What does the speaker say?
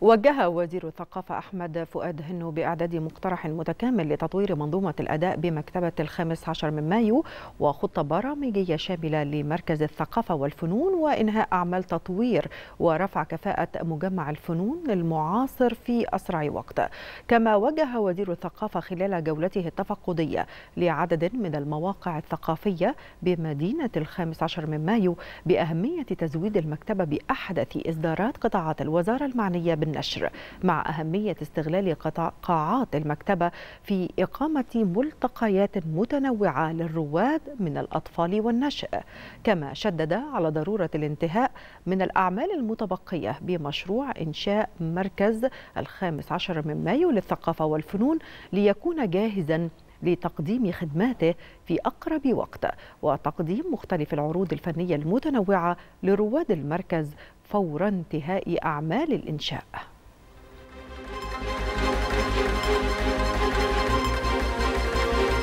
وجه وزير الثقافة أحمد فؤاد هنو بإعداد مقترح متكامل لتطوير منظومة الأداء بمكتبة الخامس عشر من مايو وخطة برامجية شاملة لمركز الثقافة والفنون وإنهاء أعمال تطوير ورفع كفاءة مجمع الفنون المعاصر في أسرع وقت كما وجه وزير الثقافة خلال جولته التفقدية لعدد من المواقع الثقافية بمدينة الخامس عشر من مايو بأهمية تزويد المكتبة بأحدث إصدارات قطاعات الوزارة المعنية النشر مع أهمية استغلال قاعات المكتبة في إقامة ملتقيات متنوعة للرواد من الأطفال والنشء كما شدد على ضرورة الانتهاء من الأعمال المتبقية بمشروع إنشاء مركز الخامس عشر من مايو للثقافة والفنون ليكون جاهزا لتقديم خدماته في أقرب وقت وتقديم مختلف العروض الفنية المتنوعة لرواد المركز فور انتهاء أعمال الإنشاء